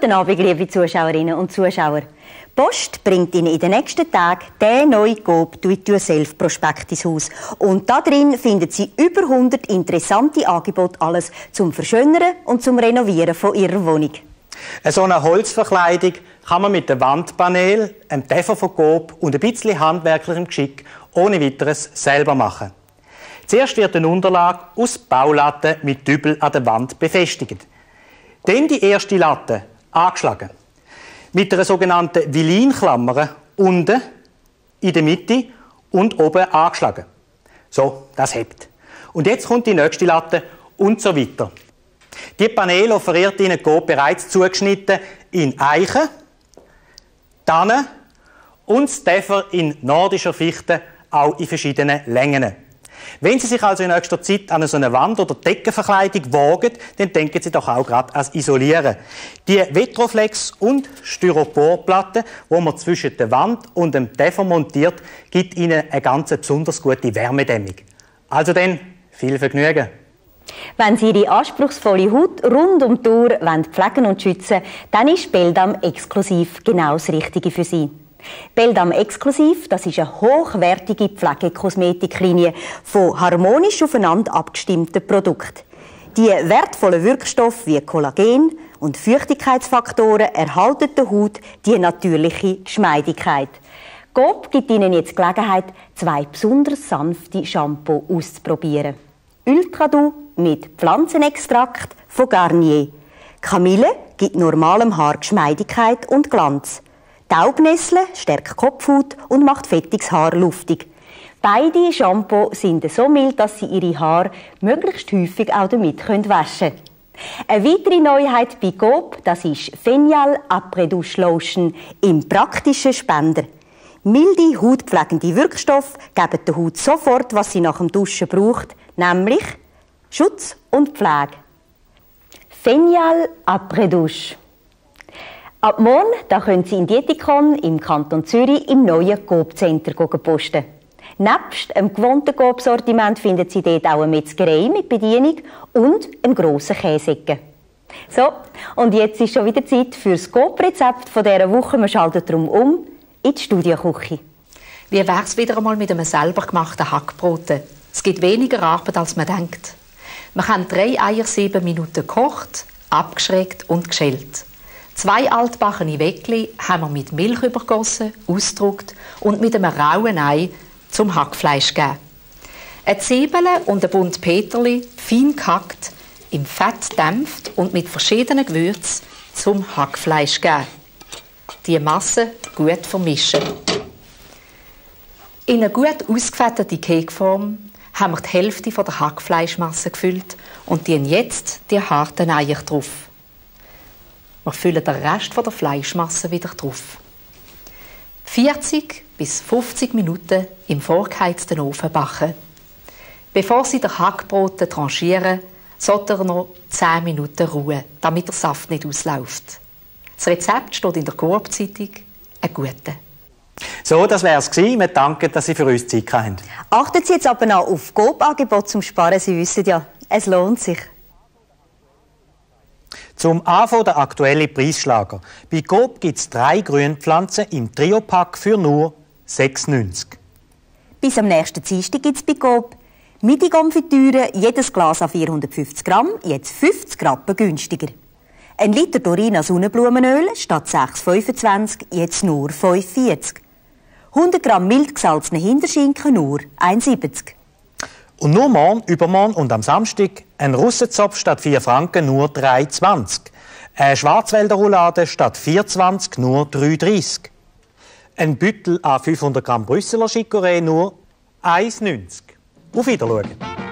Guten Abend, liebe Zuschauerinnen und Zuschauer. Post bringt Ihnen in den nächsten Tagen den neuen Coop Do-it-yourself Prospekt ins Haus. Und darin finden Sie über 100 interessante Angebote, alles zum Verschönern und zum Renovieren von Ihrer Wohnung. So eine Holzverkleidung kann man mit einem Wandpanel, einem Tefer von Coop und ein bisschen handwerklichem Geschick ohne weiteres selber machen. Zuerst wird eine Unterlage aus Baulatten mit Dübel an der Wand befestigt. Dann die erste Latte angeschlagen. Mit einer sogenannten Vilin-Klammer unten, in der Mitte und oben angeschlagen. So, das hebt. Und jetzt kommt die nächste Latte und so weiter. Die Paneele offeriert Ihnen Coop bereits zugeschnitten in Eichen, Tannen und Stäfer in nordischer Fichte auch in verschiedenen Längen. Wenn Sie sich also in nächster Zeit an so eine Wand- oder Deckenverkleidung wagen, dann denken Sie doch auch gerade ans Isolieren. Die Vetroflex- und Styroporplatte, die man zwischen der Wand und dem Däfer montiert, gibt Ihnen eine ganz besonders gute Wärmedämmung. Also dann, viel Vergnügen! Wenn Sie Ihre anspruchsvolle Haut rund um die Uhr pflegen und schützen wollen, dann ist Beldam exklusiv genau das Richtige für Sie. Beldam Exklusiv, das ist eine hochwertige Pflegekosmetiklinie von harmonisch aufeinander abgestimmten Produkten. Die wertvollen Wirkstoffe wie Kollagen und Feuchtigkeitsfaktoren erhalten der Haut die natürliche Geschmeidigkeit. GOP gibt Ihnen jetzt die Gelegenheit, zwei besonders sanfte Shampoos auszuprobieren. Ultradu mit Pflanzenextrakt von Garnier. Kamille gibt normalem Haar Geschmeidigkeit und Glanz. Die stärkt Kopfhaut und macht fettiges Haar luftig. Beide Shampoos sind so mild, dass Sie Ihre Haare möglichst häufig auch damit waschen können. Eine weitere Neuheit bei GOP, das ist Fenial Après Douche Lotion im praktischen Spender. Milde, hautpflegende Wirkstoffe geben der Haut sofort, was sie nach dem Duschen braucht, nämlich Schutz und Pflege. Fenial Après Douche. Ab morgen da können Sie in Dietikon im Kanton Zürich im neuen Coop-Center posten. Nebst einem gewohnten Coop-Sortiment finden Sie dort auch eine Metzgerei mit Bedienung und einen grossen Käsecke. So, und jetzt ist schon wieder Zeit für das Coop-Rezept dieser Woche. Wir schalten darum um in die Studioküche. Wie wäre es wieder einmal mit einem selber gemachten Hackbrot? Es gibt weniger Arbeit, als man denkt. Man haben drei Eier sieben Minuten gekocht, abgeschrägt und geschält. Zwei altbachene Weckli haben wir mit Milch übergossen, ausgedruckt und mit einem rauen Ei zum Hackfleisch gegeben. Eine Zwiebel und ein Bund Peterli, fein gehackt, im Fett dämpft und mit verschiedenen Gewürzen zum Hackfleisch gegeben. Die Masse gut vermischen. In eine gut ausgefettete Kekform haben wir die Hälfte der Hackfleischmasse gefüllt und dienen jetzt die harten Eier drauf. Wir füllen den Rest der Fleischmasse wieder drauf. 40 bis 50 Minuten im vorgeheizten Ofen backen. Bevor Sie den Hackbrot tranchieren, sollte er noch 10 Minuten ruhen, damit der Saft nicht ausläuft. Das Rezept steht in der Koop-Zeitung. Ein guter. So, das wär's gewesen. Wir danken, dass Sie für uns Zeit hatten. Achten Sie jetzt aber noch auf coop angebot zum Sparen. Sie wissen ja, es lohnt sich. Zum Anfang der aktuelle Preisschlager. Bei Coop gibt es drei Grünpflanzen im Triopack für nur 6,90. Bis am nächsten Dienstag gibt es bei Coop midi die Konfitüre jedes Glas an 450 Gramm, jetzt 50 Rappen günstiger. Ein Liter Dorina Sonnenblumenöl statt 6,25, jetzt nur 5,40. 100 Gramm mild gesalzene Hinterschinken nur 1,70. Und nur morgen, übermorgen und am Samstag ein Russenzopf statt 4 Franken nur 3,20. Eine Schwarzwälder Roulade statt 4,20 nur 3,30. Ein Büttel an 500 Gramm Brüsseler Chicorée nur 1,90. Auf Wiedersehen.